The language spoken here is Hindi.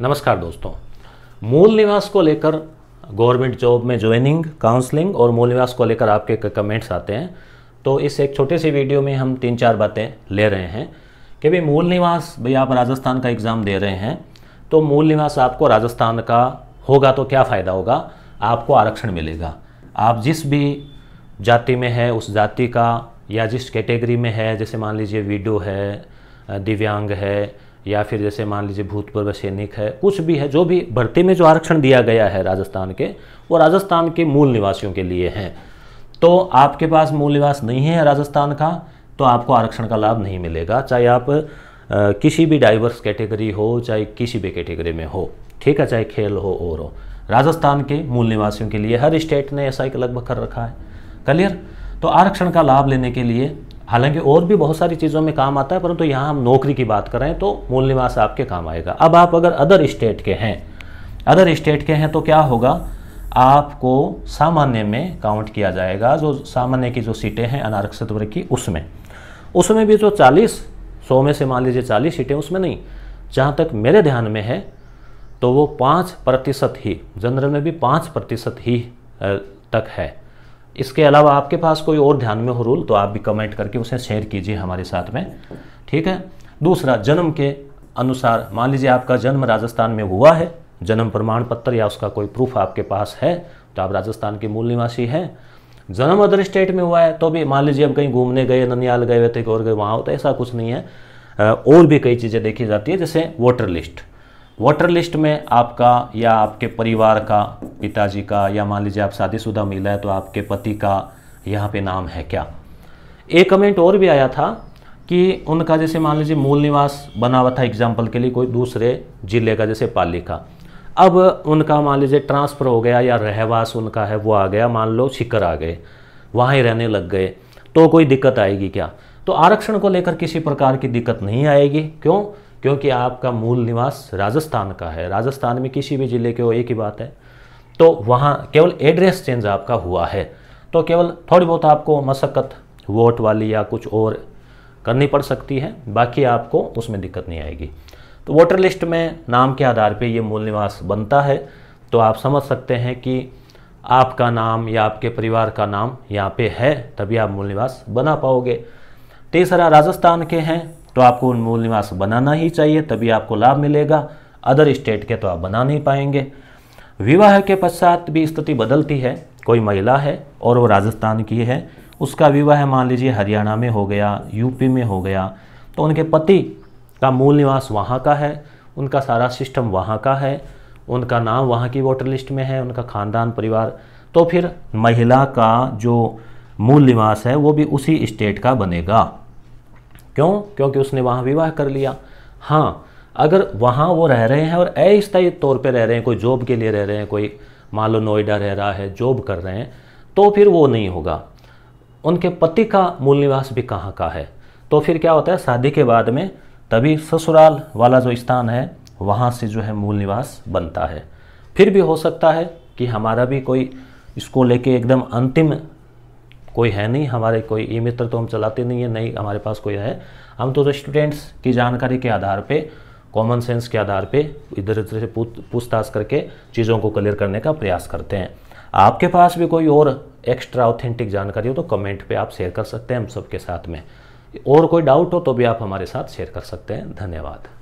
नमस्कार दोस्तों मूल निवास को लेकर गवर्नमेंट जॉब में ज्वाइनिंग काउंसलिंग और मूल निवास को लेकर आपके कमेंट्स आते हैं तो इस एक छोटे से वीडियो में हम तीन चार बातें ले रहे हैं कि भाई मूल निवास भाई आप राजस्थान का एग्ज़ाम दे रहे हैं तो मूल निवास आपको राजस्थान का होगा तो क्या फ़ायदा होगा आपको आरक्षण मिलेगा आप जिस भी जाति में है उस जाति का या जिस कैटेगरी में है जैसे मान लीजिए वीडो है दिव्यांग है या फिर जैसे मान लीजिए भूतपूर्व सैनिक है कुछ भी है जो भी भर्ती में जो आरक्षण दिया गया है राजस्थान के वो राजस्थान के मूल निवासियों के लिए हैं तो आपके पास मूल निवास नहीं है राजस्थान का तो आपको आरक्षण का लाभ नहीं मिलेगा चाहे आप आ, किसी भी डाइवर्स कैटेगरी हो चाहे किसी भी कैटेगरी में हो ठीक है चाहे खेल हो और हो राजस्थान के मूल निवासियों के लिए हर स्टेट ने ऐसा एक लगभग कर रखा है क्लियर तो आरक्षण का लाभ लेने के लिए हालांकि और भी बहुत सारी चीज़ों में काम आता है परंतु तो यहाँ हम नौकरी की बात कर रहे हैं तो मूल निवास आपके काम आएगा अब आप अगर अदर स्टेट के हैं अदर स्टेट के हैं तो क्या होगा आपको सामान्य में काउंट किया जाएगा जो सामान्य की जो सीटें हैं अनारक्षित वर्ग की उसमें उसमें भी जो चालीस सौ में से मान लीजिए चालीस सीटें उसमें नहीं जहाँ तक मेरे ध्यान में है तो वो पाँच प्रतिशत ही जनरल में भी पाँच प्रतिशत ही तक है इसके अलावा आपके पास कोई और ध्यान में हो रूल तो आप भी कमेंट करके उसे शेयर कीजिए हमारे साथ में ठीक है दूसरा जन्म के अनुसार मान लीजिए आपका जन्म राजस्थान में हुआ है जन्म प्रमाण पत्र या उसका कोई प्रूफ आपके पास है तो आप राजस्थान के मूल निवासी हैं जन्म अदर स्टेट में हुआ है तो भी मान लीजिए हम कहीं घूमने गए ननियाल गए वे थे और गए वहाँ हो तो ऐसा कुछ नहीं है और भी कई चीज़ें देखी जाती है जैसे वोटर लिस्ट वोटर लिस्ट में आपका या आपके परिवार का पिताजी का या मान लीजिए आप शादीशुदा मिला है तो आपके पति का यहाँ पे नाम है क्या एक कमेंट और भी आया था कि उनका जैसे मान लीजिए मूल निवास बना हुआ था एग्जाम्पल के लिए कोई दूसरे ज़िले का जैसे पाली का अब उनका मान लीजिए ट्रांसफ़र हो गया या रहवास उनका है वो आ गया मान लो शिकर आ गए वहाँ ही रहने लग गए तो कोई दिक्कत आएगी क्या तो आरक्षण को लेकर किसी प्रकार की दिक्कत नहीं आएगी क्यों क्योंकि आपका मूल निवास राजस्थान का है राजस्थान में किसी भी ज़िले के हो एक ही बात है तो वहाँ केवल एड्रेस चेंज आपका हुआ है तो केवल थोड़ी बहुत आपको मशक्क़त वोट वाली या कुछ और करनी पड़ सकती है बाकी आपको उसमें दिक्कत नहीं आएगी तो वोटर लिस्ट में नाम के आधार पे ये मूल निवास बनता है तो आप समझ सकते हैं कि आपका नाम या आपके परिवार का नाम यहाँ पे है तभी आप मूल निवास बना पाओगे तीसरा राजस्थान के हैं तो आपको मूल निवास बनाना ही चाहिए तभी आपको लाभ मिलेगा अदर स्टेट के तो आप बना नहीं पाएंगे विवाह के पश्चात भी स्थिति बदलती है कोई महिला है और वो राजस्थान की है उसका विवाह मान लीजिए हरियाणा में हो गया यूपी में हो गया तो उनके पति का मूल निवास वहाँ का है उनका सारा सिस्टम वहाँ का है उनका नाम वहाँ की वोटर लिस्ट में है उनका खानदान परिवार तो फिर महिला का जो मूल निवास है वो भी उसी स्टेट का बनेगा क्यों क्योंकि उसने वहाँ विवाह कर लिया हाँ अगर वहाँ वो रह रहे हैं और अस्थायी तौर पे रह रहे हैं कोई जॉब के लिए रह रहे हैं कोई मान लो नोएडा रह रहा है जॉब कर रहे हैं तो फिर वो नहीं होगा उनके पति का मूल निवास भी कहाँ का है तो फिर क्या होता है शादी के बाद में तभी ससुराल वाला जो स्थान है वहाँ से जो है मूल निवास बनता है फिर भी हो सकता है कि हमारा भी कोई इसको लेके एकदम अंतिम कोई है नहीं हमारे कोई ई मित्र तो हम चलाते नहीं है नहीं हमारे पास कोई है हम तो स्टूडेंट्स की जानकारी के आधार पर कॉमन सेंस के आधार पे इधर उधर से पूछताछ करके चीज़ों को क्लियर करने का प्रयास करते हैं आपके पास भी कोई और एक्स्ट्रा ऑथेंटिक जानकारी हो तो कमेंट पे आप शेयर कर सकते हैं हम सबके साथ में और कोई डाउट हो तो भी आप हमारे साथ शेयर कर सकते हैं धन्यवाद